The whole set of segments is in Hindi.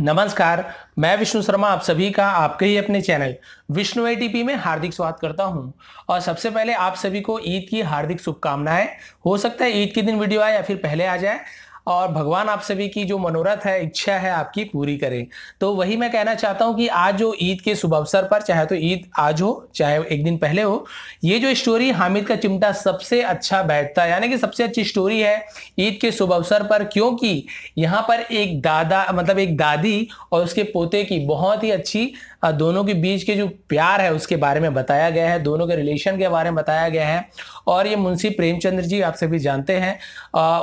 नमस्कार मैं विष्णु शर्मा आप सभी का आपके ही अपने चैनल विष्णु एटीपी में हार्दिक स्वागत करता हूं और सबसे पहले आप सभी को ईद की हार्दिक शुभकामनाएं हो सकता है ईद के दिन वीडियो आए या फिर पहले आ जाए और भगवान आप सभी की जो मनोरथ है इच्छा है आपकी पूरी करें तो वही मैं कहना चाहता हूँ कि आज जो ईद के शुभ अवसर पर चाहे तो ईद आज हो चाहे एक दिन पहले हो ये जो स्टोरी हामिद का चिमटा सबसे अच्छा बैठता है यानी कि सबसे अच्छी स्टोरी है ईद के शुभ अवसर पर क्योंकि यहाँ पर एक दादा मतलब एक दादी और उसके पोते की बहुत ही अच्छी दोनों के बीच के जो प्यार है उसके बारे में बताया गया है दोनों के रिलेशन के बारे में बताया गया है और ये मुंशी प्रेमचंद्र जी आप सभी जानते हैं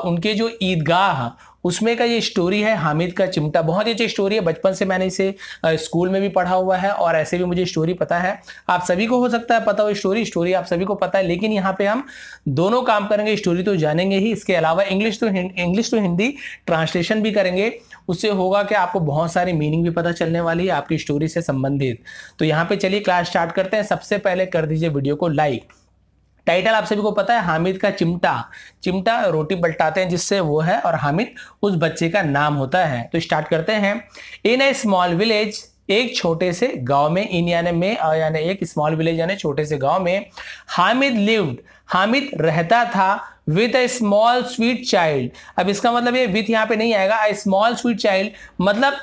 उनके जो ईदगाह उसमें का ये स्टोरी है हामिद का चिमटा बहुत ही अच्छी स्टोरी है बचपन से मैंने इसे स्कूल में भी पढ़ा हुआ है और ऐसे भी मुझे स्टोरी पता है आप सभी को हो सकता है पता हो स्टोरी स्टोरी आप सभी को पता है लेकिन यहाँ पे हम दोनों काम करेंगे स्टोरी तो जानेंगे ही इसके अलावा English to English to Hindi translation भी करेंगे उससे होगा कि आपको बहुत सारी मीनिंग भी पता चलने वाली है आपकी स्टोरी से संबंधित तो यहाँ पे चलिए क्लास स्टार्ट करते हैं सबसे पहले कर दीजिए वीडियो को लाइक टाइटल आप सभी को पता है हामिद का चिमटा चिमटा रोटी बलटाते हैं जिससे वो है और हामिद उस बच्चे का नाम होता है तो स्टार्ट करते हैं इन ए स्मॉल विलेज एक छोटे से गांव में इन यानी में यानी एक स्मॉल विलेज यानी छोटे से गांव में हामिद लिव्ड हामिद रहता था with a small sweet child अब इसका मतलब ये विथ यहाँ पे नहीं आएगा अ स्मॉल स्वीट चाइल्ड मतलब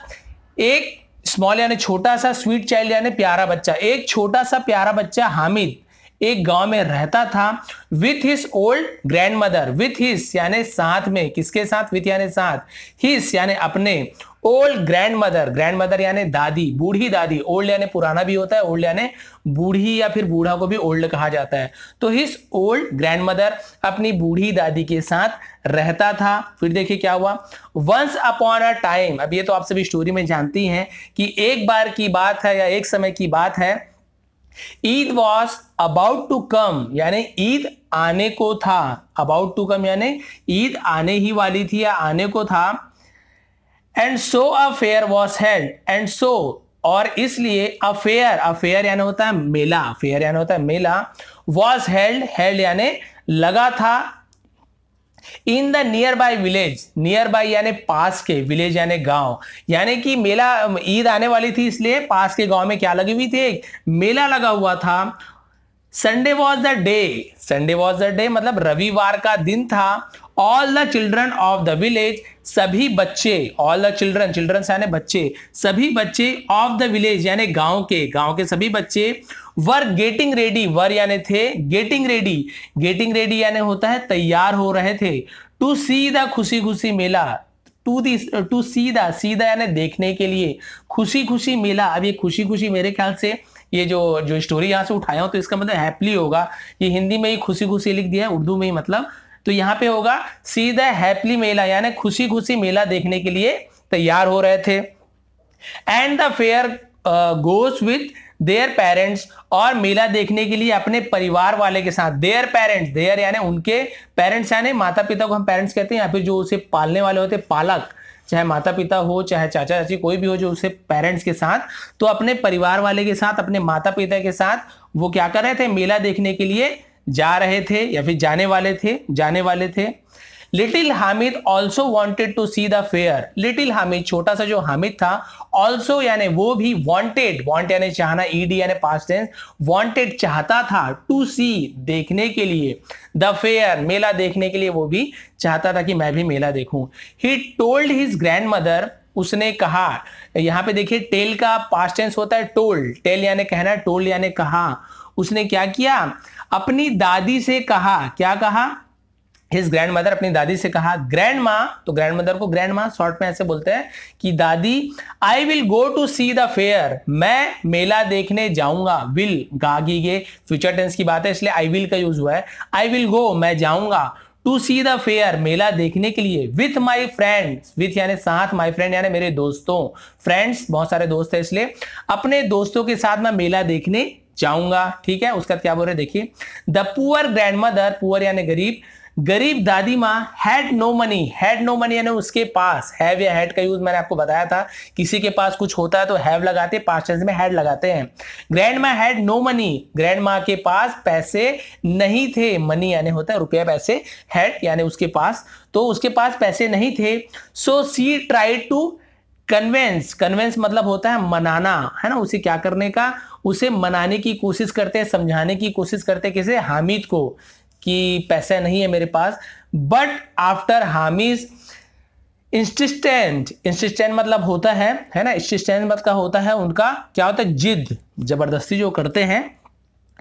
एक स्मॉल यानी छोटा सा स्वीट चाइल्ड यानी प्यारा बच्चा एक छोटा सा प्यारा बच्चा हामिद एक गांव में रहता था with his old grand grandmother with his यानी साथ में किसके साथ विथ यानी साथ हिस यानी अपने old grand grandmother grandmother यानी दादी बूढ़ी दादी ओल्ड यानी पुराना भी होता है ओल्ड यानी बूढ़ी या फिर बूढ़ा को भी ओल्ड कहा जाता है तो हिस ओल्ड ग्रैंड मदर अपनी बूढ़ी दादी के साथ रहता था फिर देखिए क्या हुआ वंस अपॉन अ टाइम अब ये तो आप सभी स्टोरी में जानती हैं कि एक बार की बात है या एक समय की बात है Eid was about to come यानी ईद आने को था अबाउट टू कम यानी ईद आने ही वाली थी या आने को था and so a fair was held and so और इसलिए अ फेयर अ फेयर यानी होता है मेला फेयर यानी होता है मेला वॉज हेल्ड हेल्ड यानी लगा था in the nearby village nearby यानी पास के विलेज यानी गांव यानी कि मेला ईद आने वाली थी इसलिए पास के गांव में क्या लगी हुई थी एक मेला लगा हुआ था Sunday was the day Sunday was the day मतलब रविवार का दिन था all the children of the village सभी बच्चे ऑल द चिल्ड्रन चिल्ड्रन यानी बच्चे सभी बच्चे ऑफ द विलेज यानी गांव के गांव के सभी बच्चे वर गेटिंग रेडी वर यानी थे गेटिंग रेडी गेटिंग रेडी यानी होता है तैयार हो रहे थे टू सी द खुशी खुशी मेला to the to see the सीधा यानी देखने के लिए खुशी खुशी मेला अब ये खुशी खुशी मेरे ख्याल से ये जो जो स्टोरी यहाँ से उठाया हो तो इसका मतलब हैप्पली होगा ये हिंदी में ही खुशी खुशी लिख दिया है उर्दू में ही मतलब तो यहाँ पे होगा सीधा हैप्पली मेला यानी खुशी खुशी मेला देखने के लिए तैयार हो रहे थे and the fair goes with their parents और मेला देखने के लिए अपने परिवार वाले के साथ देयर पेरेंट्स देयर यानी उनके पेरेंट्स यानी माता पिता को हम पेरेंट्स कहते हैं या फिर जो उसे पालने वाले होते हैं पालक चाहे माता पिता हो चाहे चाचा चाची कोई भी हो जो उसे पेरेंट्स के साथ तो अपने परिवार वाले के साथ अपने माता पिता के साथ वो क्या कर रहे थे मेला देखने के लिए जा रहे थे या फिर जाने वाले थे जाने वाले थे little Hamid also wanted to see the fair little Hamid छोटा सा जो हामिद था ऑल्सो यानी वो भी वॉन्टेड वॉन्ट यानी चाहना ईडी यानी पास टेंस वॉन्टेड चाहता था टू सी देखने के लिए द फेयर मेला देखने के लिए वो भी चाहता था कि मैं भी मेला देखूं he told his grand grandmother उसने कहा यहाँ पे देखिए टेल का पास टेंस होता है टोल टेल यानी कहना टोल यानी कहा उसने क्या किया अपनी दादी से कहा क्या कहा हिज ग्रैंड मदर अपनी दादी से कहा ग्रैंड माँ तो ग्रैंड मदर को ग्रैंड माँ शॉर्ट में ऐसे बोलते हैं कि दादी I will go to see the fair मैं मेला देखने जाऊंगा विल गागी गे फ्यूचर टेंस की बात है इसलिए आई विल का यूज हुआ है आई विल गो मैं जाऊंगा टू सी द फेयर मेला देखने के लिए विथ माई फ्रेंड विथ यानी साथ माई फ्रेंड यानी मेरे दोस्तों फ्रेंड्स बहुत सारे दोस्त है इसलिए अपने दोस्तों के साथ मैं मेला देखने जाऊंगा ठीक है उसका क्या बोल रहे देखिए the poor grandmother poor यानी गरीब गरीब दादी माँ had no money had no money यानी उसके पास हैव या हैड का यूज मैंने आपको बताया था किसी के पास कुछ होता है तो हैव लगाते पास्ट टेंस में हैड लगाते हैं ग्रैंड माँ हैड नो मनी ग्रैंड माँ के पास पैसे नहीं थे मनी यानी होता है रुपया पैसे हैड यानी उसके पास तो उसके पास पैसे नहीं थे so she try to convince convince मतलब होता है मनाना है ना उसे क्या करने का उसे मनाने की कोशिश करते हैं समझाने की कोशिश करते हैं किसे हामिद को कि पैसे नहीं है मेरे पास but after Hamid's insistent insistent मतलब होता है है ना इंसिस्टेंट मतलब का होता है उनका क्या होता है जिद जबरदस्ती जो करते हैं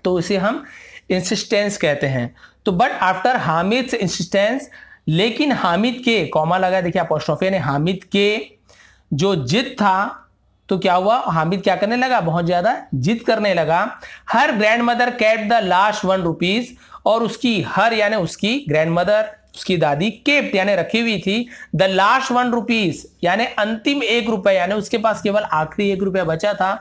तो उसे हम इंसिस्टेंस कहते हैं तो बट आफ्टर हामिद इंसिस्टेंस लेकिन हामिद के कॉमा लगा देखिए आप ने हामिद के जो जिद था तो क्या हुआ हामिद क्या करने लगा बहुत ज्यादा जिद करने लगा her grandmother kept the last one rupees और उसकी हर यानी उसकी ग्रैंड मदर उसकी दादी केप यानी रखी हुई थी द लास्ट वन रुपीज यानी अंतिम एक रुपया यानी उसके पास केवल आखिरी एक रुपया बचा था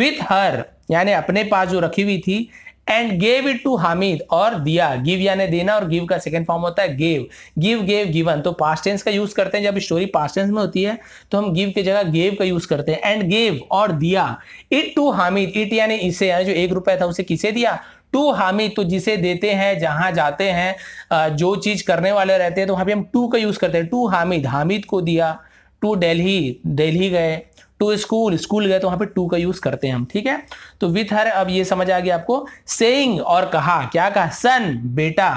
विथ हर यानी अपने पास जो रखी हुई थी and gave it to Hamid और दिया गिव यानी देना और गिव का सेकेंड फॉर्म होता है गेव गिव गेव गिवन तो पास्ट टेंस का यूज करते हैं जब स्टोरी पास्ट टेंस में होती है तो हम गिव की जगह गेव का यूज करते हैं एंड गेव और दिया इट टू हामिद इट यानी इसे यानी जो एक रुपया था उसे किसे दिया टू हामिद तो जिसे देते हैं जहां जाते हैं जो चीज करने वाले रहते हैं तो वहां पे हम टू का यूज करते हैं टू हामिद हामिद को दिया टू दिल्ली दिल्ली गए टू स्कूल स्कूल गए तो वहां पे टू का यूज करते हैं हम ठीक है तो विथ हर अब ये समझ आ गया आपको सेइंग और कहा क्या कहा सन बेटा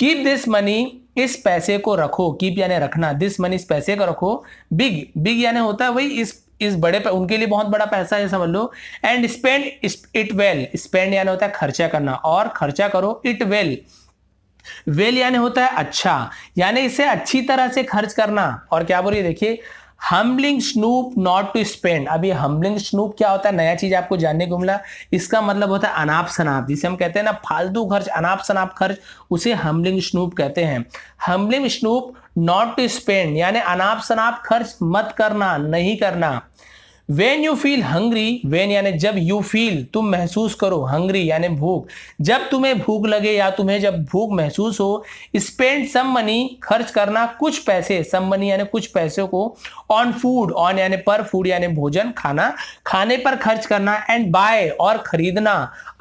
कीप दिस मनी इस पैसे को रखो कीप यानी रखना दिस मनी इस पैसे को रखो बिग बिग यानी होता है वही इस इस बड़े पर, उनके लिए बहुत बड़ा पैसा है समझ लो and spend it well spend यानी होता है खर्चा करना और खर्चा करो इट वेल वेल यानी होता है अच्छा यानी इसे अच्छी तरह से खर्च करना और क्या बोलिए देखिए humbling snoop not to spend अब ये हम्बलिंग स्नूप क्या होता है नया चीज आपको जानने को मिला इसका मतलब होता है अनाप शनाप जिसे हम कहते हैं ना फालतू खर्च अनाप शनाप खर्च उसे हम्बलिंग स्नूप कहते हैं humbling snoop not to spend यानी अनाप शनाप खर्च मत करना नहीं करना when you feel hungry when यानी जब यू फील तुम महसूस करो हंग्री यानी भूख जब तुम्हें भूख लगे या तुम्हें जब भूख महसूस हो स्पेंड सम मनी खर्च करना कुछ पैसे सम मनी यानी कुछ पैसों को ऑन फूड ऑन यानी पर फूड यानी भोजन खाना खाने पर खर्च करना एंड बाय और खरीदना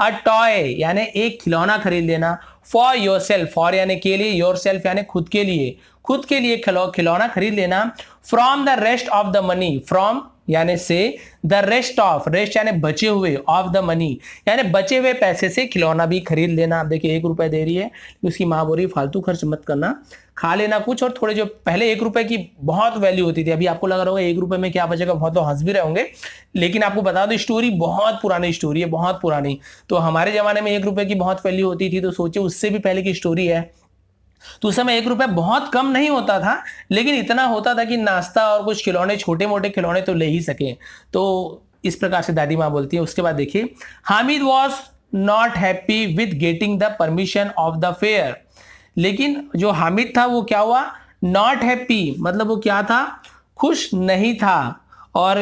अ टॉय यानी एक खिलौना खरीद लेना फॉर योर सेल्फ फॉर यानी के लिए योर सेल्फ यानी खुद के लिए खुद के लिए खिलौना खरीद लेना from the rest of the money from यानी से द रेस्ट ऑफ रेस्ट यानी बचे हुए ऑफ द मनी यानी बचे हुए पैसे से खिलौना भी खरीद लेना आप देखिए एक रुपए दे रही है उसकी माँ बोल रही फालतू खर्च मत करना खा लेना कुछ और थोड़े जो पहले एक रुपए की बहुत वैल्यू होती थी अभी आपको लग रहा होगा एक रुपए में क्या बचेगा बहुत तो हंस भी रहे होंगे लेकिन आपको बता दो स्टोरी बहुत पुरानी स्टोरी है बहुत पुरानी तो हमारे जमाने में एक रुपए की बहुत वैल्यू होती थी तो सोचे उससे भी पहले की स्टोरी है तो उस समय एक रुपया बहुत कम नहीं होता था लेकिन इतना होता था कि नाश्ता और कुछ खिलौने छोटे मोटे खिलौने तो ले ही सके तो इस प्रकार से दादी माँ बोलती है उसके बाद देखिए Hamid was not happy with getting the permission of the fair लेकिन जो हामिद था वो क्या हुआ नॉट हैप्पी मतलब वो क्या था खुश नहीं था और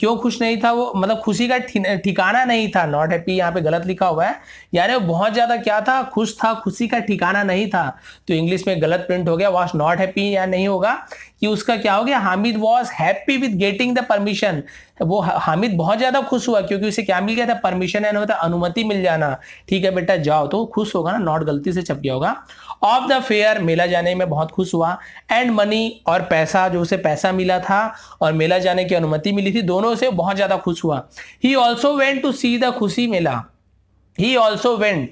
क्यों खुश नहीं था वो मतलब खुशी का ठिकाना नहीं था नॉट हैप्पी यहाँ पे गलत लिखा हुआ है यानी वो बहुत ज़्यादा क्या था खुश था खुशी का ठिकाना नहीं था तो इंग्लिश में गलत प्रिंट हो गया वॉज नॉट हैप्पी या नहीं होगा कि उसका क्या हो गया Hamid was happy with getting the permission तो वो हामिद बहुत ज़्यादा खुश हुआ क्योंकि उसे क्या मिल गया था परमिशन एंड होता अनुमति मिल जाना ठीक है बेटा जाओ तो खुश होगा ना नॉट गलती से छप गया होगा ऑफ द फेयर मेला जाने में बहुत खुश हुआ एंड मनी और पैसा जो उसे पैसा मिला था और मेला जाने की अनुमति मिली थी दोनों से बहुत ज़्यादा खुश हुआ he also went to see the खुशी मेला ही ऑल्सो वेंट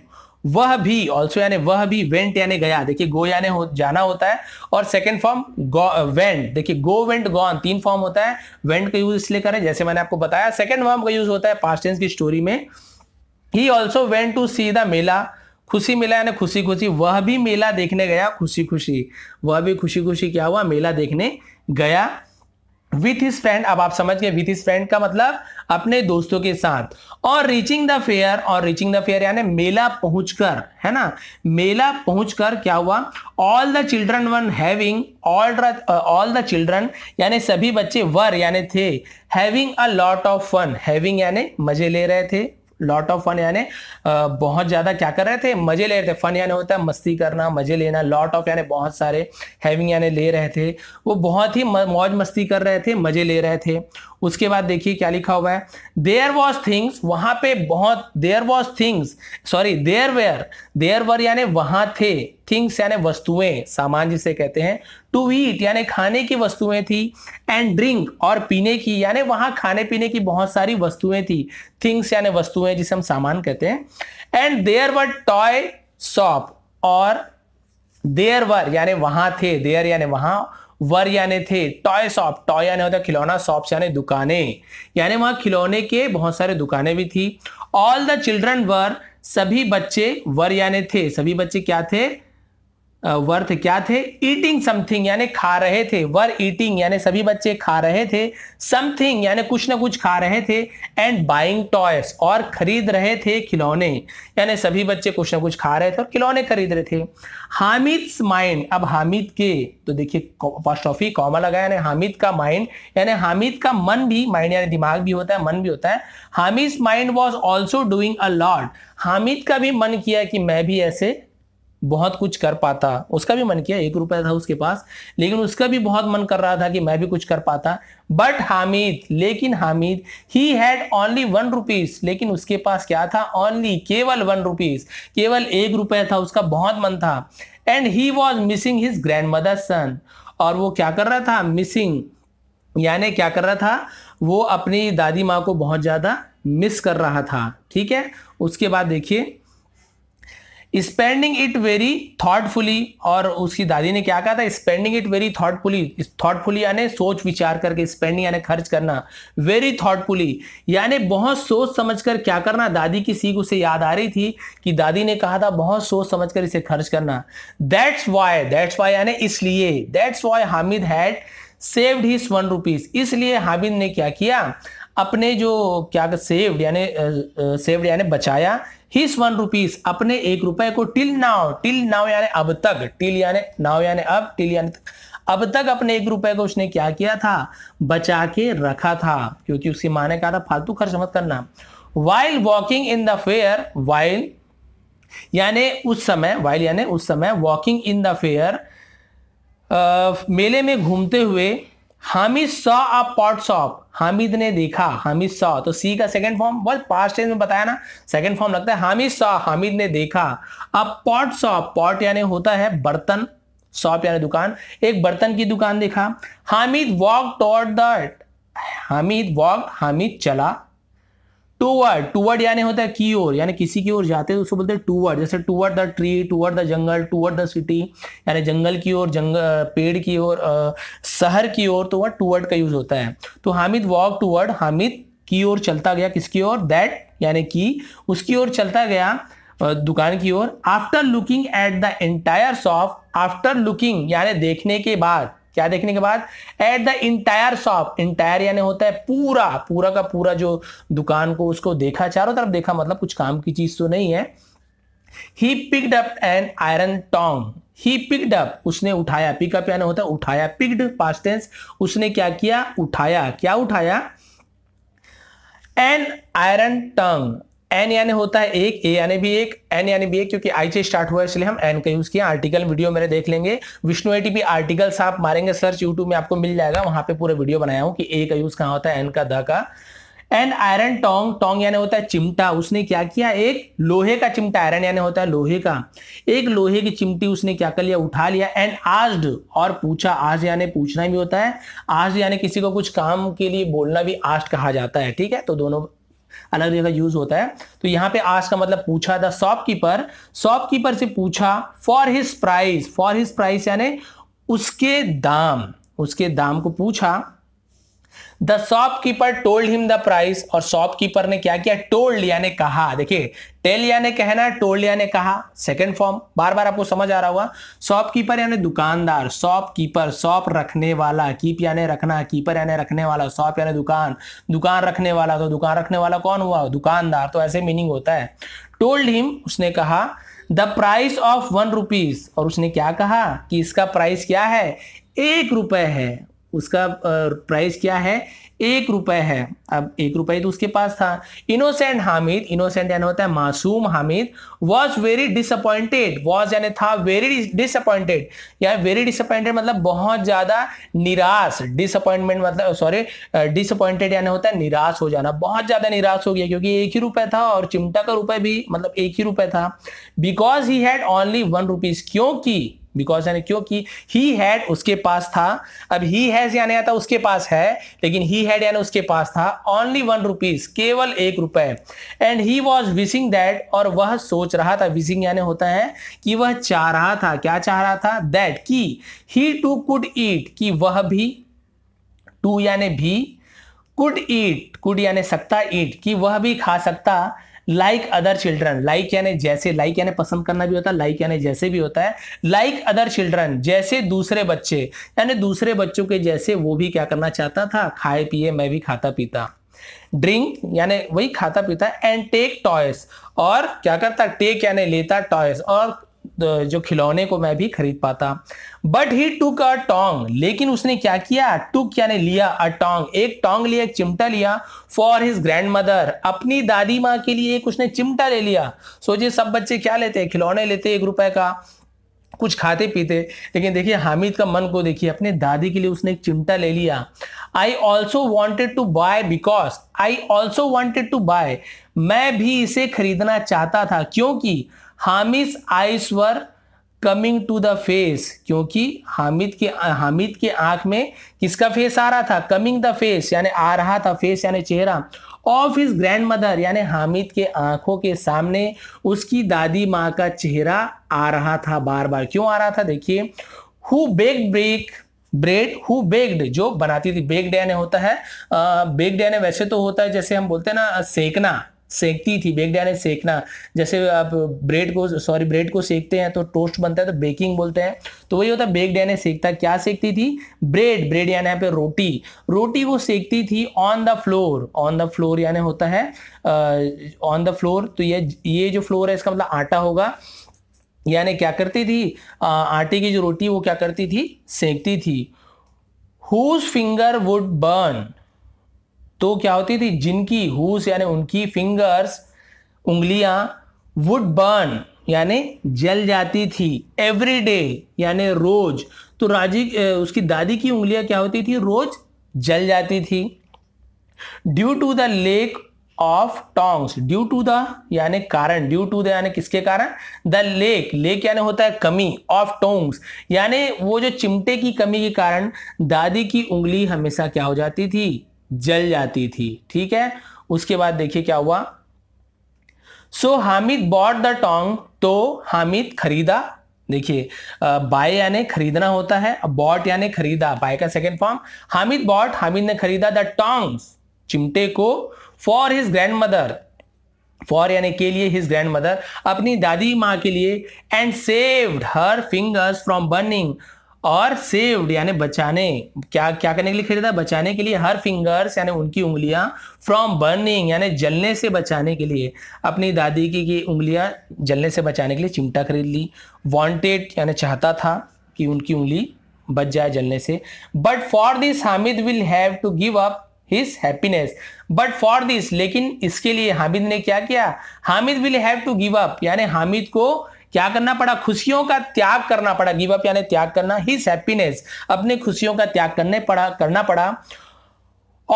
वह भी ऑल्सो यानी वह भी वेंट यानी गया देखिए गो यानी हो, जाना होता है और सेकेंड फॉर्म वेंट देखिए गो वेंट गॉन तीन फॉर्म होता है वेंट का यूज इसलिए करें जैसे मैंने आपको बताया सेकेंड फॉर्म का यूज होता है पास टेंस की स्टोरी में he also went to see the मेला खुशी मेला यानी खुशी खुशी वह भी मेला देखने गया खुशी खुशी वह भी खुशी खुशी क्या हुआ मेला देखने गया विथ हिज फ्रेंड अब आप समझ गए विथ हिज फ्रेंड का मतलब अपने दोस्तों के साथ और रीचिंग द फेयर और रीचिंग द फेयर यानी मेला पहुंचकर है ना मेला पहुंचकर क्या हुआ all the children one having all all the children यानी सभी बच्चे वर यानी थे having a lot of fun having यानी मजे ले रहे थे लॉट ऑफ फन यानी बहुत ज़्यादा क्या कर रहे थे मज़े ले रहे थे फन यानी होता है मस्ती करना मज़े लेना लॉट ऑफ यानी बहुत सारे हैविंग यानी ले रहे थे वो बहुत ही मौज मस्ती कर रहे थे मज़े ले रहे थे उसके बाद देखिए क्या लिखा हुआ है देयर वॉज थिंग्स वहां पे बहुत there was things sorry there where there were यानी वहां थे थिंग्स यानी वस्तुएं सामान जिसे कहते हैं टू ईट यानी खाने की वस्तुएं थी एंड ड्रिंक और पीने की यानी वहां खाने पीने की बहुत सारी वस्तुएं थी थिंग्स यानी वस्तुएं जिसे हम सामान कहते हैं and there were toy shop और देयर वर यानी वहां थे देयर यानी वहां वर यानी थे टॉय शॉप टॉय यानी होता खिलौना शॉप यानी दुकानें यानी वहां खिलौने के बहुत सारे दुकानें भी थी ऑल द चिल्ड्रन वर सभी बच्चे वर यानी थे सभी बच्चे क्या थे वर्थ क्या थे ईटिंग समथिंग यानी खा रहे थे वर ईटिंग यानी सभी बच्चे खा रहे थे समथिंग यानी कुछ ना कुछ खा रहे थे एंड बाइंग टॉयस और खरीद रहे थे खिलौने यानी सभी बच्चे कुछ ना कुछ खा रहे थे और खिलौने खरीद रहे थे हामिद माइंड अब हामिद के तो देखिए फर्स्ट ही कॉमा लगा यानी हामिद का माइंड यानी हामिद का मन भी माइंड यानी दिमाग भी होता है मन भी होता है Hamid mind was also doing a lord Hamid का भी मन किया कि मैं भी ऐसे बहुत कुछ कर पाता उसका भी मन किया एक रुपया था उसके पास लेकिन उसका भी बहुत मन कर रहा था कि मैं भी कुछ कर पाता बट हामिद लेकिन Hamid he had only one rupees लेकिन उसके पास क्या था ओनली केवल वन रुपीज केवल एक रुपया था उसका बहुत मन था and he was missing his grand grandmother son और वो क्या कर रहा था मिसिंग यानी क्या कर रहा था वो अपनी दादी माँ को बहुत ज़्यादा मिस कर रहा था ठीक है उसके बाद देखिए स्पेंडिंग इट वेरी थॉटफुली और उसकी दादी ने क्या कहा था spending it very thoughtfully thoughtfully यानी सोच विचार करके स्पेंडिंग यानी खर्च करना वेरी थॉटफुली यानी बहुत सोच समझकर क्या करना दादी की सीख उसे याद आ रही थी कि दादी ने कहा था बहुत सोच समझकर इसे खर्च करना दैट्स वाई दैट्स वाई यानी इसलिए that's why Hamid had saved his one rupees इसलिए हामिद ने क्या किया अपने जो क्या सेव्ड यानी सेव्ड यानी बचाया हिस वन रुपीज अपने एक रुपए को टिल नाव टिल नाव यानी अब तक टिल यानी नाव यानी अब टिल यानी अब तक अपने एक रुपए को उसने क्या किया था बचा के रखा था क्योंकि उसकी माँ ने कहा था फालतू खर्च मत करना while walking in the fair while यानी उस समय वाइल यानी उस समय वॉकिंग इन द फेयर मेले में घूमते हुए Hamid saw a pot shop Hamid ने देखा हामिद सॉ तो सी का सेकंड फॉर्म बस पास्ट टेंस में बताया ना सेकंड फॉर्म लगता है हामिद सॉ हामिद ने देखा अ पॉट शॉप पॉट यानी होता है बर्तन शॉप यानी दुकान एक बर्तन की दुकान देखा Hamid walk toward that Hamid walk Hamid चला टूवर्ड टूवर्ड यानी होता है की ओर यानी किसी की ओर जाते हैं उसको बोलते हैं टूवर्ड जैसे toward the tree toward the jungle toward the city यानी जंगल की ओर जंगल पेड़ की ओर शहर की ओर तो वह टूवर्ड का यूज होता है तो हामिद वॉक टूवर्ड हामिद की ओर चलता गया किसकी ओर दैट यानी कि उसकी ओर चलता गया दुकान की ओर after looking at the entire shop after looking यानी देखने के बाद क्या देखने के बाद at the entire shop entire यानी होता है पूरा पूरा का पूरा जो दुकान को उसको देखा चारों तरफ देखा मतलब कुछ काम की चीज तो नहीं है he picked up an iron tong he picked up उसने उठाया पिकअप यानी होता है उठाया पिकड पास्ट टेंस उसने क्या किया उठाया क्या उठाया एन आयरन टंग एन यानी होता है एक ए यानी भी एक एन यानी भी एक क्योंकि आई से स्टार्ट हुआ है इसलिए हम एन का यूज किया आर्टिकल वीडियो मेरे देख लेंगे विष्णु एटीपी आर्टिकल्स आप मारेंगे सर्च यूट्यूब में आपको मिल जाएगा वहां पे पूरा वीडियो बनाया हूं कि ए का यूज कहाँ होता है एन का द का एन आयरन टोंग टोंग यानी होता है चिमटा उसने क्या किया एक लोहे का चिमटा आयरन यानी होता है लोहे का एक लोहे की चिमटी उसने क्या कर लिया उठा लिया एंड आज्ड और पूछा आज यानी पूछना भी होता है आज यानी किसी को कुछ काम के लिए बोलना भी आस्ट कहा जाता है ठीक है तो दोनों अलग जगह यूज होता है तो यहाँ पे आज का मतलब पूछा था शॉपकीपर शॉपकीपर से पूछा for his price for his price यानी उसके दाम उसके दाम को पूछा the shopkeeper told him the price और शॉप कीपर ने क्या किया टोल्ड यानी कहा देखिए टेल यानी कहना टोल्ड यानी कहा सेकेंड फॉर्म बार बार आपको समझ आ रहा हुआ शॉप कीपर यानी दुकानदार शॉप कीपर शॉप रखने वाला कीप यानी रखना कीपर यानी रखने वाला शॉप यानी दुकान दुकान रखने वाला तो दुकान रखने वाला कौन हुआ दुकानदार तो ऐसे मीनिंग होता है टोल्ड हिम उसने कहा the price of one rupees और उसने क्या कहा कि इसका प्राइस क्या है एक रुपए है उसका प्राइस क्या है एक रुपए है अब एक रुपए तो उसके पास था इनोसेंट हामिद इनोसेंट यानी होता है मासूम Hamid was very disappointed was यानी था वेरी डिसअपॉइंटेड या वेरी डिसअपॉइंटेड मतलब बहुत ज़्यादा निराश डिसअपॉइंटमेंट मतलब सॉरी डिसअपॉइंटेड यानी होता है निराश हो जाना बहुत ज़्यादा निराश हो गया क्योंकि एक ही रुपये था और चिमटा का रुपये भी मतलब एक ही रुपये था because he had only one rupees क्योंकि बिकॉज यानी क्योंकि ही हैड उसके पास था अब ही हैज यानी आता उसके पास है लेकिन ही हैड यानी उसके पास था ओनली वन रुपीज केवल एक रुपए and he was wishing that और वह सोच रहा था विशिंग यानी होता है कि वह चाह रहा था क्या चाह रहा था दैट कि ही टू कुड ईट कि वह भी टू यानी भी कुड ईट कुड यानी सकता ईट कि वह भी खा सकता लाइक अदर चिल्ड्रन लाइक यानी जैसे लाइक यानी पसंद करना भी होता है लाइक यानी जैसे भी होता है लाइक अदर चिल्ड्रन जैसे दूसरे बच्चे यानी दूसरे बच्चों के जैसे वो भी क्या करना चाहता था खाए पिए मैं भी खाता पीता ड्रिंक यानी वही खाता पीता एंड टेक टॉयस और क्या करता टेक यानी लेता टॉयस और जो खिलौने को मैं भी खरीद पाता बट ही टुक अ टोंग लेकिन उसने क्या किया टुक यानी लिया अ टोंग एक टोंग लिया एक चिमटा लिया फॉर हिज ग्रैंड मदर अपनी दादी माँ के लिए एक उसने चिमटा ले लिया सोचिए सब बच्चे क्या लेते हैं खिलौने लेते हैं एक रुपए का कुछ खाते पीते लेकिन देखिए हामिद का मन को देखिए अपने दादी के लिए उसने एक चिमटा ले लिया I also wanted to buy because I also wanted to buy मैं भी इसे खरीदना चाहता था क्योंकि Hamid eyes were coming to the face क्योंकि हामिद के हामिद के आंख में किसका फेस आ रहा था कमिंग द फेस यानी आ रहा था फेस यानी चेहरा ऑफ हिज ग्रैंड मदर यानी हामिद के आंखों के सामने उसकी दादी माँ का चेहरा आ रहा था बार बार क्यों आ रहा था देखिए who bake break bread who baked जो बनाती थी बेग्ड यानी होता है बेग्ड यानी वैसे तो होता है जैसे हम बोलते हैं ना सेकना सेकती थी बेक डाने सेकना जैसे आप ब्रेड को सॉरी ब्रेड को सेकते हैं तो टोस्ट बनता है तो बेकिंग बोलते हैं तो वही होता है बेक डाने सेकता क्या सेकती थी ब्रेड ब्रेड यानी यहाँ पे रोटी रोटी वो सेकती थी on the floor on the floor यानी होता है ऑन द फ्लोर तो ये ये जो फ्लोर है इसका मतलब आटा होगा यानी क्या करती थी आ, आटे की जो रोटी वो क्या करती थी सेकती थी हुज फिंगर वुड बर्न तो क्या होती थी जिनकी हुस यानी उनकी फिंगर्स उंगलियां वुड बर्न यानी जल जाती थी एवरी डे यानी रोज तो राजी उसकी दादी की उंगलियां क्या होती थी रोज जल जाती थी due to the lack of tongs due to the यानी कारण ड्यू टू द यानी किसके कारण द लेक लेक यानी होता है कमी ऑफ टोंग्स यानी वो जो चिमटे की कमी के कारण दादी की उंगली हमेशा क्या हो जाती थी जल जाती थी ठीक है उसके बाद देखिए क्या हुआ so Hamid bought the tong तो हामिद खरीदा देखिए बाय यानी खरीदना होता है बॉट यानी खरीदा बाय का second form Hamid bought Hamid ने खरीदा द टोंग चिमटे को for his grand mother for यानी के लिए हिज ग्रैंड मदर अपनी दादी माँ के लिए and saved her fingers from burning और सेव्ड यानी बचाने क्या क्या करने के लिए खरीदा बचाने के लिए हर फिंगर्स यानी उनकी उंगलियां फ्रॉम बर्निंग यानी जलने से बचाने के लिए अपनी दादी की, की उंगलियां जलने से बचाने के लिए चिमटा खरीद ली वांटेड यानी चाहता था कि उनकी उंगली बच जाए जलने से but for this Hamid will have to give up his happiness but for this लेकिन इसके लिए हामिद ने क्या किया Hamid will have to give up यानी हामिद को क्या करना पड़ा खुशियों का त्याग करना पड़ा गिव अप यानी त्याग करना हिज हैप्पीनेस अपने खुशियों का त्याग करने पड़ा करना पड़ा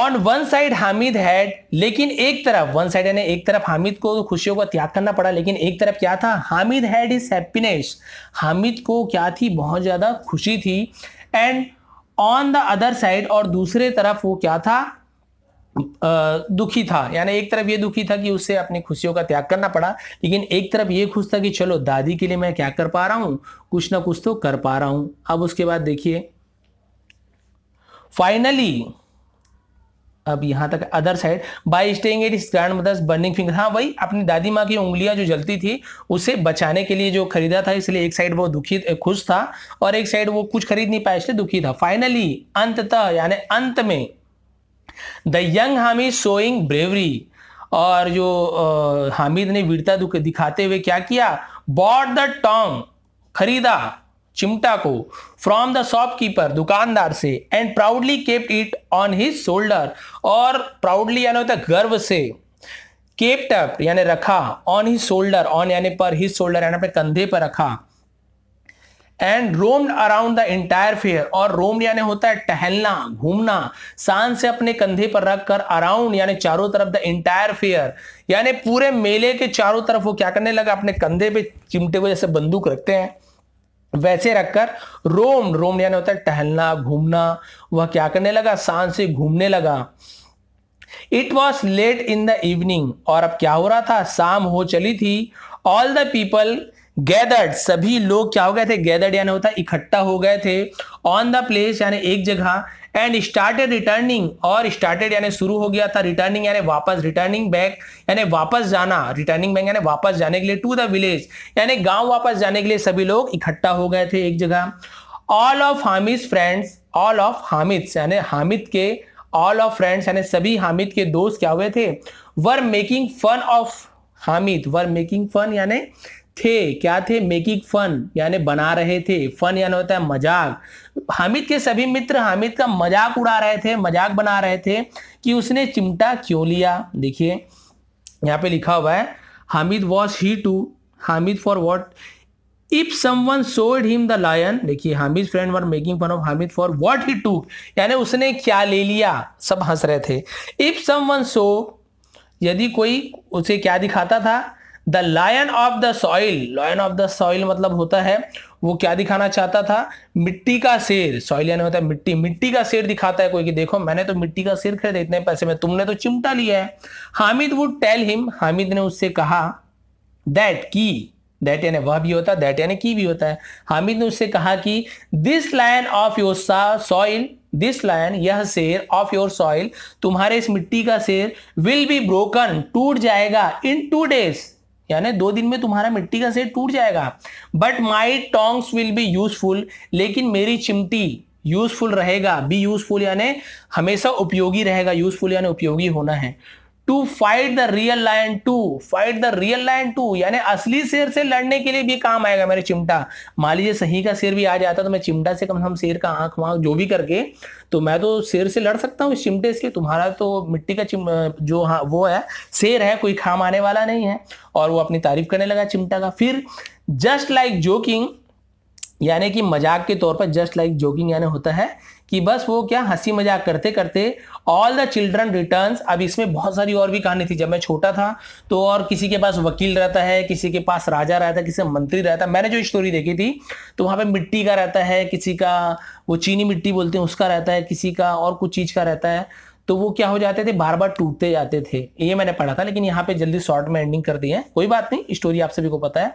on one side Hamid had लेकिन एक तरफ वन साइड यानी एक तरफ हामिद को खुशियों का त्याग करना पड़ा लेकिन एक तरफ क्या था Hamid had his happiness Hamid को क्या थी बहुत ज़्यादा खुशी थी and on the other side और दूसरे तरफ वो क्या था दुखी था यानी एक तरफ ये दुखी था कि उससे अपनी खुशियों का त्याग करना पड़ा लेकिन एक तरफ ये खुश था कि चलो दादी के लिए मैं क्या कर पा रहा हूँ कुछ ना कुछ तो कर पा रहा हूँ अब उसके बाद देखिए फाइनली अब यहां तक other side by staying it is grand mother's burning finger हाँ वही अपनी दादी माँ की उंगलियां जो जलती थी उसे बचाने के लिए जो खरीदा था इसलिए एक साइड वो दुखी खुश था और एक साइड वो कुछ खरीद नहीं पाया इसलिए दुखी था फाइनली अंततः यानी अंत में the young Hamid showing bravery और जो आ, हामिद ने वीरता दिखाते हुए क्या किया बॉट द टॉन्ग खरीदा चिमटा को फ्रॉम द शॉपकीपर दुकानदार से and proudly kept it on his shoulder और प्राउडली यानी होता गर्व से केप्ट अप यानी रखा ऑन हिज शोल्डर ऑन यानी पर हिज शोल्डर यानी अपने कंधे पर रखा and roam around the entire fair और रोम यानी होता है टहलना घूमना सांस से अपने कंधे पर रखकर अराउंड यानी चारों तरफ द इंटायर फेयर यानी पूरे मेले के चारों तरफ वो क्या करने लगा अपने कंधे पे चिमटे को जैसे बंदूक रखते हैं वैसे रखकर रोम रोम यानी होता है टहलना घूमना वह क्या करने लगा सांस से घूमने लगा it was late in the evening और अब क्या हो रहा था शाम हो चली थी ऑल द पीपल गैदर्ड सभी लोग क्या हो गए थे गैदर्ड यानी होता इकट्ठा हो गए थे ऑन द प्लेस यानी एक जगह एंड स्टार्टेड रिटर्निंग और स्टार्टेड यानी शुरू हो गया था रिटर्निंग यानी वापस रिटर्निंग बैक यानी वापस जाना रिटर्निंग बैक यानी वापस जाने के लिए टू द विलेज यानी गांव वापस जाने के लिए सभी लोग इकट्ठा हो गए थे एक जगह all of Hamid friends all of Hamid यानी हामिद के ऑल ऑफ फ्रेंड्स यानी सभी हामिद के दोस्त क्या हुए थे were making fun of Hamid were making fun यानी थे क्या थे मेकिंग फन यानी बना रहे थे फन यानी होता है मजाक हामिद के सभी मित्र हामिद का मजाक उड़ा रहे थे मजाक बना रहे थे कि उसने चिमटा क्यों लिया देखिए यहाँ पे लिखा हुआ है Hamid was he to Hamid for what if someone sold him the lion देखिए Hamid friend were making fun of Hamid for what he to यानी उसने क्या ले लिया सब हंस रहे थे इफ समन सो यदि कोई उसे क्या दिखाता था the lion of the soil lion of the soil मतलब होता है वो क्या दिखाना चाहता था मिट्टी का शेर सॉइल यानी होता है मिट्टी मिट्टी का शेर दिखाता है कोई कि देखो मैंने तो मिट्टी का शेर खरीदा इतने पैसे में तुमने तो चिमटा लिया है Hamid would tell him Hamid ने उससे कहा दैट की दैट यानी वह भी होता है दैट यानी की भी होता है हामिद ने उससे कहा कि this lion of your soil this lion यह शेर ऑफ योर सॉइल तुम्हारे इस मिट्टी का शेर विल बी ब्रोकन टूट जाएगा इन टू डेज यानी दो दिन में तुम्हारा मिट्टी का सेट टूट जाएगा but my tongs will be useful लेकिन मेरी चिमटी यूजफुल रहेगा बी यूजफुल यानी हमेशा उपयोगी रहेगा यूजफुल यानी उपयोगी होना है to fight the real lion to fight the real lion to यानी असली शेर से लड़ने के लिए भी काम आएगा मेरे चिमटा मान लीजिए सही का शेर भी आ जाता तो मैं चिमटा से कम से कम शेर का आंख वाँख जो भी करके तो मैं तो शेर से लड़ सकता हूँ इस चिमटे से तुम्हारा तो मिट्टी का जो हाँ वो है शेर है कोई खाम आने वाला नहीं है और वो अपनी तारीफ करने लगा चिमटा का फिर जस्ट लाइक जोकिंग यानी कि मजाक के तौर पर जस्ट लाइक जोकिंग यानी होता है कि बस वो क्या हंसी मजाक करते करते ऑल द चिल्ड्रन रिटर्न अब इसमें बहुत सारी और भी कहानी थी जब मैं छोटा था तो और किसी के पास वकील रहता है किसी के पास राजा रहता है किसी मंत्री रहता है मैंने जो स्टोरी देखी थी तो वहाँ पे मिट्टी का रहता है किसी का वो चीनी मिट्टी बोलते हैं उसका रहता है किसी का और कुछ चीज़ का रहता है तो वो क्या हो जाते थे बार बार टूटते जाते थे ये मैंने पढ़ा था लेकिन यहाँ पे जल्दी शॉर्ट में एंडिंग कर दी है कोई बात नहीं स्टोरी आप सभी को पता है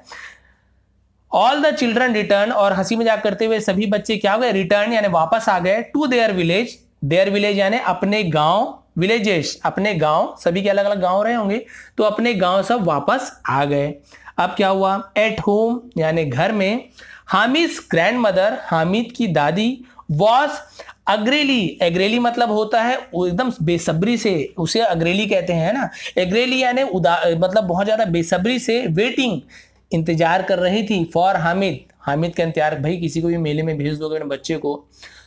ऑल द चिल्ड्रन रिटर्न और हंसी मजाक करते हुए सभी बच्चे क्या हो गए रिटर्न यानी वापस आ गए to their village their village यानी अपने गांव विलेजेस अपने गांव सभी के अलग अलग गांव रहे होंगे तो अपने गांव सब वापस आ गए अब क्या हुआ एट होम यानी घर में हामिद ग्रैंड मदर हामिद की दादी वॉस अग्रेली अग्रेली मतलब होता है एकदम बेसब्री से उसे अग्रेली कहते हैं ना अग्रेली यानी उदा मतलब बहुत ज़्यादा बेसब्री से वेटिंग इंतजार कर रही थी फॉर हामिद हामिद का इंतजार भाई किसी को भी मेले में भेज दो अपने बच्चे को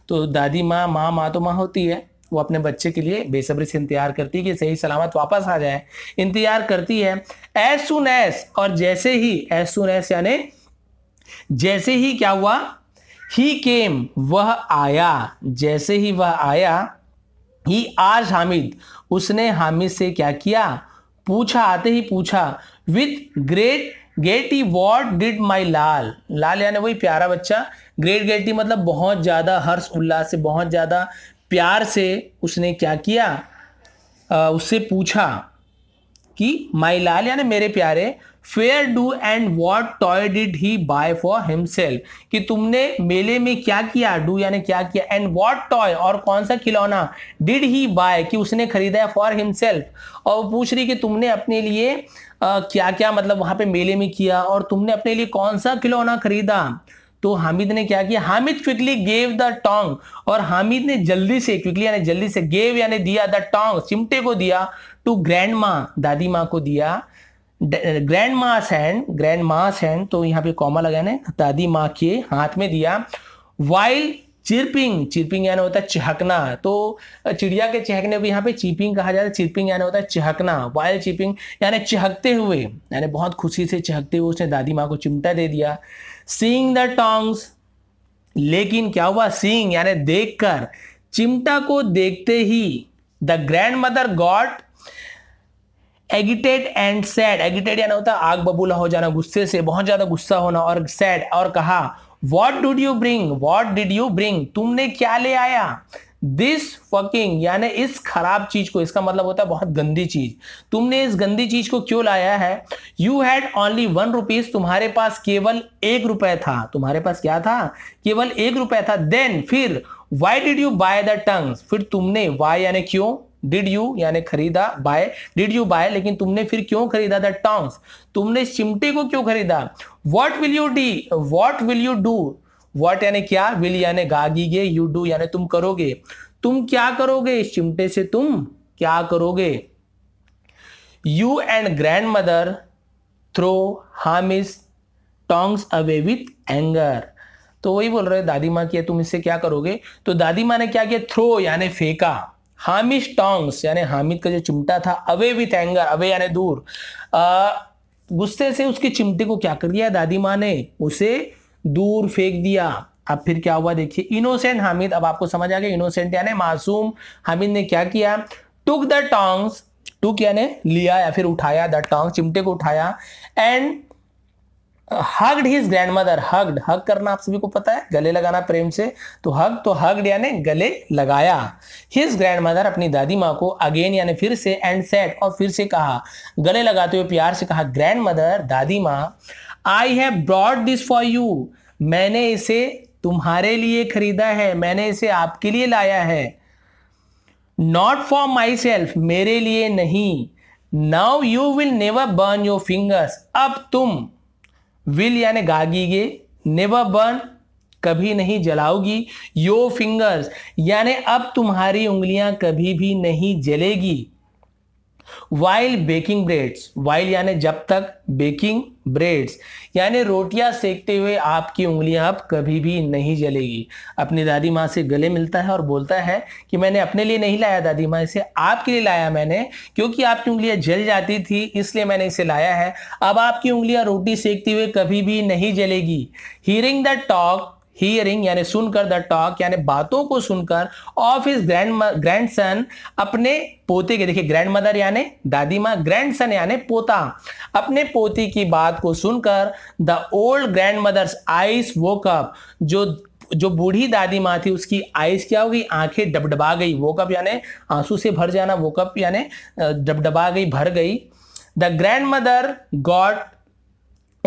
तो दादी माँ माँ माँ तो माँ होती है वो अपने बच्चे के लिए बेसब्री से इंतजार करती है कि सही सलामत वापस आ जाए इंतजार करती है एज सुन एस और जैसे ही एज सुन एस यानी जैसे ही क्या हुआ ही केम वह आया जैसे ही वह आया ही आज हामिद उसने हामिद से क्या किया पूछा आते ही पूछा with great gaiety what did my लाल लाल यानी वही प्यारा बच्चा ग्रेट गेटी मतलब बहुत ज़्यादा हर्ष उल्लास से बहुत ज़्यादा प्यार से उसने क्या किया आ, उससे पूछा कि माई लाल यानी मेरे प्यारे fair do and what toy did he buy for himself कि तुमने मेले में क्या किया डू यानी क्या किया एंड वॉट टॉय और कौन सा खिलौना डिड ही बाय कि उसने खरीदा फॉर हिमसेल्फ और वो पूछ रही कि तुमने अपने लिए क्या क्या मतलब वहां पे मेले में किया और तुमने अपने लिए कौन सा खिलौना खरीदा तो हामिद ने क्या किया Hamid quickly gave the tong और हामिद ने जल्दी से क्विकली यानी जल्दी से गेव यानी दिया द टोंग चिमटे को दिया टू ग्रैंड माँ दादी माँ को दिया grand ma's hand grand ma's hand तो यहाँ पे कॉमा लगा दादी माँ के हाथ में दिया वाइल चिरपिंग चिरपिंग यानी होता है चहकना तो चिड़िया के चहकने को यहाँ पे चिपिंग कहा जाता है चिरपिंग यानी होता है चहकना वायल चिपिंग यानी चहकते हुए यानी बहुत खुशी से चहकते हुए उसने दादी माँ को चिमटा दे दिया सींग द टोंग्स लेकिन क्या हुआ सींग यानी देखकर चिमटा को देखते ही the grand mother got agitated and said agitated यानी होता आग बबूला हो जाना गुस्से से बहुत ज़्यादा गुस्सा होना और सैड और कहा what did you bring what did you bring तुमने क्या ले आया दिस फकिंग यानी इस खराब चीज को इसका मतलब होता है बहुत गंदी चीज तुमने इस गंदी चीज को क्यों लाया है you had only one rupees तुम्हारे पास केवल एक रुपए था तुम्हारे पास क्या था केवल एक रुपए था देन फिर why did you buy the tongs फिर तुमने वाई यानी क्यों डिड यू यानी खरीदा बाय डिड यू बाय लेकिन तुमने फिर क्यों खरीदा था टॉन्ग्स तुमने चिमटे को क्यों खरीदा what will you do what will you do what यानी क्या विल यानी गे यू डू यानी तुम करोगे तुम क्या करोगे इस चिमटे से तुम क्या करोगे you and grand mother throw Hamid's his tongs away with anger तो वही बोल रहे दादी माँ किया तुम इससे क्या करोगे तो दादी माँ ने क्या किया थ्रो यानी फेंका हामिश टोंग्स यानी हामिद का जो चिमटा था अवे विथ एंगर अवे यानी दूर गुस्से से उसके चिमटे को क्या कर दिया दादी माँ ने उसे दूर फेंक दिया अब फिर क्या हुआ देखिए इनोसेंट हामिद अब आपको समझ आ गया इनोसेंट यानी मासूम हामिद ने क्या किया टुक द टोंग्स टुक यानी लिया या फिर उठाया द टोंग चिमटे को उठाया and hugged his grand mother hugged hug करना आप सभी को पता है गले लगाना प्रेम से तो हग तो हग्ड यानी गले लगाया हिज ग्रैंड मदर अपनी दादी माँ को अगेन यानी फिर से एंड सेट और फिर से कहा गले लगाते हुए प्यार से कहा ग्रैंड मदर दादी माँ I have brought this for you मैंने इसे तुम्हारे लिए खरीदा है मैंने इसे आपके लिए लाया है नॉट फॉर माई सेल्फ मेरे लिए नहीं now you will never burn your fingers अब तुम विल यानी गागीगे नेवर बर्न कभी नहीं जलाओगी यो फिंगर्स यानी अब तुम्हारी उंगलियां कभी भी नहीं जलेगी वाइल बेकिंग ब्रेड्स वाइल यानी जब तक बेकिंग ब्रेड्स यानी रोटियां सेकते हुए आपकी उंगलियां अब कभी भी नहीं जलेगी अपनी दादी माँ से गले मिलता है और बोलता है कि मैंने अपने लिए नहीं लाया दादी माँ इसे आपके लिए लाया मैंने क्योंकि आपकी उंगलियां जल जाती थी इसलिए मैंने इसे लाया है अब आपकी उंगलियां रोटी सेकते हुए कभी भी नहीं जलेगी हियरिंग द टॉक हियरिंग यानी सुनकर द टॉक यानी बातों को सुनकर of his grand grand son अपने पोते के देखिए ग्रैंड मदर यानी दादी माँ ग्रैंड सन यानी पोता अपने पोती की बात को सुनकर the old grand mother's eyes woke up जो जो बूढ़ी दादी माँ थी उसकी आइस क्या होगी आंखें डबडबा गई वो कप यानी आंसू से भर जाना वो कप यानी डबडबा गई भर गई the grand mother got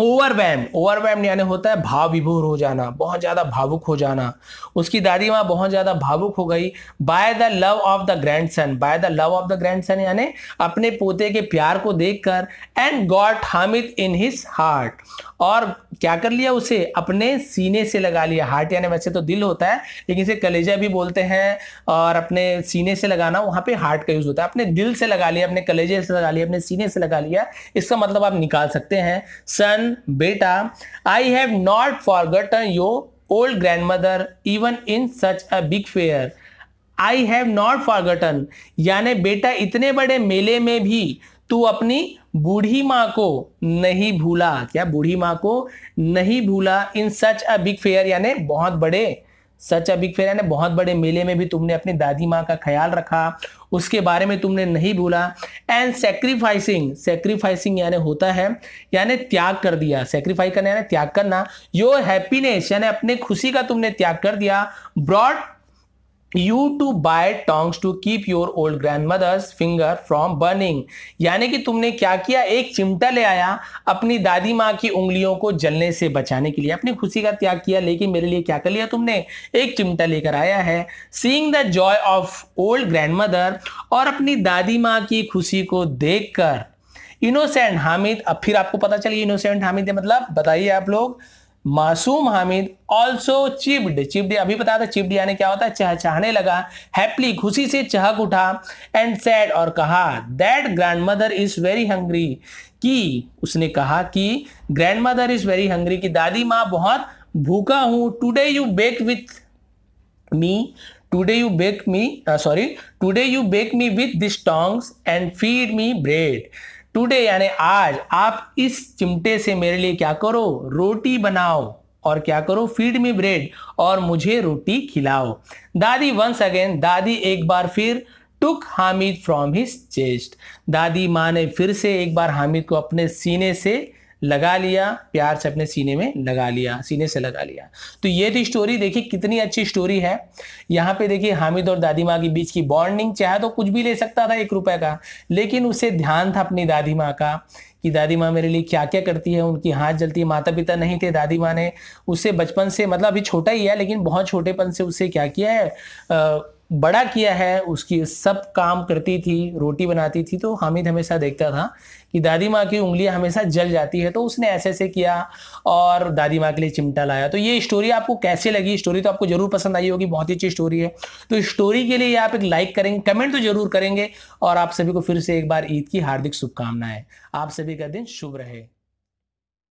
overwhelmed overwhelmed यानी होता है भाव विभोर हो जाना बहुत ज़्यादा भावुक हो जाना उसकी दादी माँ बहुत ज़्यादा भावुक हो गई by the love of the grand son by the love of the grand son यानी अपने पोते के प्यार को देखकर and got Hamid in his heart और क्या कर लिया उसे अपने सीने से लगा लिया हार्ट यानी वैसे तो दिल होता है लेकिन इसे कलेजा भी बोलते हैं और अपने सीने से लगाना वहाँ पे हार्ट का यूज़ होता है अपने दिल से लगा लिया अपने कलेजे से लगा लिया अपने सीने से लगा लिया इसका मतलब आप निकाल सकते हैं सन बेटा I have not forgotten your old grand mother even in such a big fair I have not forgotten यानी बेटा इतने बड़े मेले में भी तू अपनी बूढ़ी माँ को नहीं भूला क्या बूढ़ी माँ को नहीं भूला इन सच अ बिग फेयर यानी बहुत बड़े सच अ बिग फेयर यानी बहुत बड़े मेले में भी तुमने अपनी दादी माँ का ख्याल रखा उसके बारे में तुमने नहीं भूला एंड सेक्रीफाइसिंग सेक्रीफाइसिंग यानी होता है यानी त्याग कर दिया सेक्रीफाई करना यानी त्याग करना योर हैप्पीनेस यानी अपने खुशी का तुमने त्याग कर दिया brought you to buy tongs to keep your old grand mother's finger from burning यानी कि तुमने क्या किया एक चिमटा ले आया अपनी दादी माँ की उंगलियों को जलने से बचाने के लिए अपनी खुशी का त्याग किया लेकिन मेरे लिए क्या कर लिया तुमने एक चिमटा लेकर आया है seeing the joy of old grand mother और अपनी दादी माँ की खुशी को देख कर इनोसेंट हामिद अब फिर आपको पता चलिए इनोसेंट हामिद मतलब बताइए आप लोग मासूम हामिद ऑल्सो चिप्ड चिप्ड अभी बताया था चिप्ड यानी क्या होता है चाहने लगा हैप्पली खुशी से चहक उठा एंड सैड और कहा that grand mother is very hungry कि उसने कहा कि grand mother is very hungry कि दादी माँ बहुत भूखा हूं today you bake with me today you bake me sorry today you bake me with this tongs and feed me bread today यानी आज आप इस चिमटे से मेरे लिए क्या करो रोटी बनाओ और क्या करो फीड मी ब्रेड और मुझे रोटी खिलाओ दादी वंस अगेन दादी एक बार फिर took Hamid from his chest दादी माँ ने फिर से एक बार हामिद को अपने सीने से लगा लिया प्यार से अपने सीने में लगा लिया सीने से लगा लिया तो ये थी स्टोरी देखिए कितनी अच्छी स्टोरी है यहाँ पे देखिए हामिद और दादी माँ के बीच की बॉन्डिंग चाहे तो कुछ भी ले सकता था एक रुपए का लेकिन उसे ध्यान था अपनी दादी माँ का कि दादी माँ मेरे लिए क्या क्या करती है उनकी हाथ जलती है माता पिता नहीं थे दादी माँ ने उससे बचपन से मतलब अभी छोटा ही है लेकिन बहुत छोटेपन से उससे क्या किया है बड़ा किया है उसकी सब काम करती थी रोटी बनाती थी तो हामिद हमेशा देखता था कि दादी माँ की उंगलियाँ हमेशा जल जाती है तो उसने ऐसे ऐसे किया और दादी माँ के लिए चिमटा लाया तो ये स्टोरी आपको कैसे लगी स्टोरी तो आपको जरूर पसंद आई होगी बहुत ही अच्छी स्टोरी है तो स्टोरी के लिए आप एक लाइक करेंगे कमेंट तो जरूर करेंगे और आप सभी को फिर से एक बार ईद की हार्दिक शुभकामनाएं आप सभी का दिन शुभ रहे